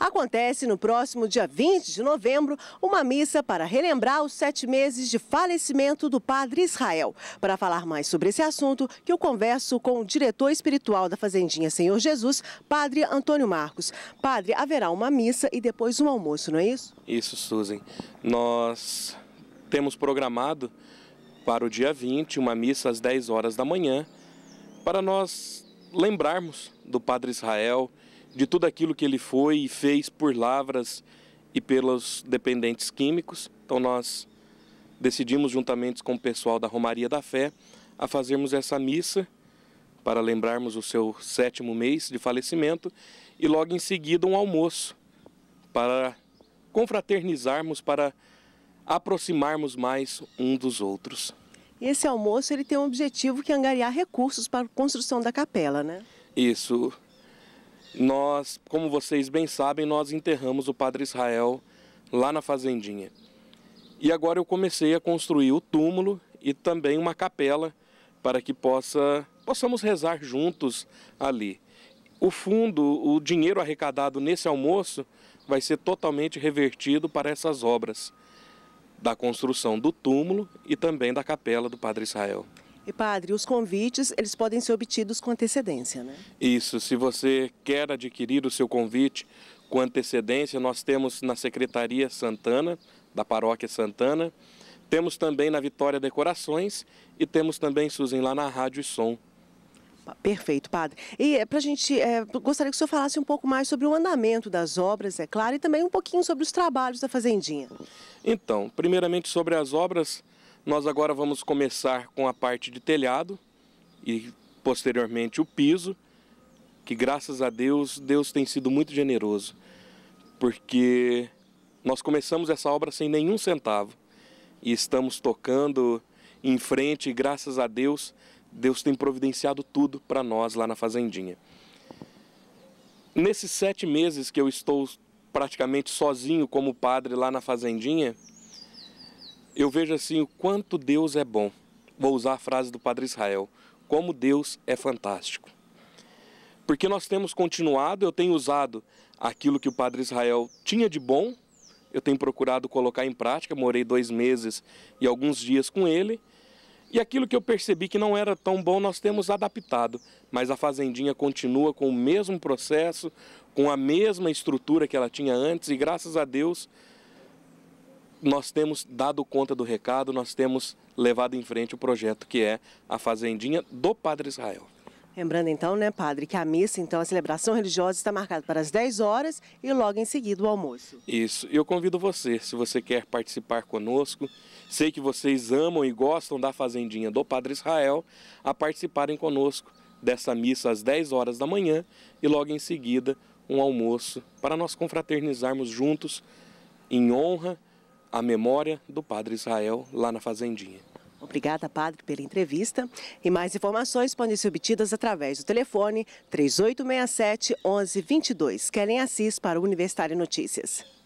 Acontece no próximo dia 20 de novembro uma missa para relembrar os sete meses de falecimento do padre Israel. Para falar mais sobre esse assunto, que eu converso com o diretor espiritual da Fazendinha Senhor Jesus, padre Antônio Marcos. Padre, haverá uma missa e depois um almoço, não é isso? Isso, Suzen. Nós temos programado para o dia 20, uma missa às 10 horas da manhã, para nós lembrarmos do Padre Israel de tudo aquilo que ele foi e fez por Lavras e pelos dependentes químicos. Então nós decidimos juntamente com o pessoal da Romaria da Fé a fazermos essa missa para lembrarmos o seu sétimo mês de falecimento e logo em seguida um almoço para confraternizarmos, para aproximarmos mais um dos outros. esse almoço ele tem um objetivo que é angariar recursos para a construção da capela, né? Isso nós, como vocês bem sabem, nós enterramos o Padre Israel lá na fazendinha. E agora eu comecei a construir o túmulo e também uma capela para que possa possamos rezar juntos ali. O fundo, o dinheiro arrecadado nesse almoço vai ser totalmente revertido para essas obras da construção do túmulo e também da capela do Padre Israel. E padre, os convites, eles podem ser obtidos com antecedência, né? Isso, se você quer adquirir o seu convite com antecedência, nós temos na Secretaria Santana, da Paróquia Santana, temos também na Vitória Decorações e temos também, Suzin, lá na Rádio e Som. Perfeito, padre. E eh, para a gente, é, gostaria que o senhor falasse um pouco mais sobre o andamento das obras, é claro, e também um pouquinho sobre os trabalhos da Fazendinha. Então, primeiramente sobre as obras, nós agora vamos começar com a parte de telhado e posteriormente o piso, que graças a Deus, Deus tem sido muito generoso, porque nós começamos essa obra sem nenhum centavo e estamos tocando em frente e graças a Deus, Deus tem providenciado tudo para nós lá na Fazendinha. Nesses sete meses que eu estou praticamente sozinho como padre lá na Fazendinha, eu vejo assim o quanto Deus é bom. Vou usar a frase do Padre Israel: como Deus é fantástico. Porque nós temos continuado, eu tenho usado aquilo que o Padre Israel tinha de bom, eu tenho procurado colocar em prática. Morei dois meses e alguns dias com ele. E aquilo que eu percebi que não era tão bom, nós temos adaptado, mas a fazendinha continua com o mesmo processo, com a mesma estrutura que ela tinha antes, e graças a Deus nós temos dado conta do recado, nós temos levado em frente o projeto que é a Fazendinha do Padre Israel. Lembrando então, né, padre, que a missa, então, a celebração religiosa está marcada para as 10 horas e logo em seguida o almoço. Isso. Eu convido você, se você quer participar conosco, sei que vocês amam e gostam da fazendinha do Padre Israel, a participarem conosco dessa missa às 10 horas da manhã e logo em seguida um almoço para nós confraternizarmos juntos em honra a memória do Padre Israel lá na Fazendinha. Obrigada, padre, pela entrevista. E mais informações podem ser obtidas através do telefone 3867 1122. Kellen Assis para o Universitário Notícias.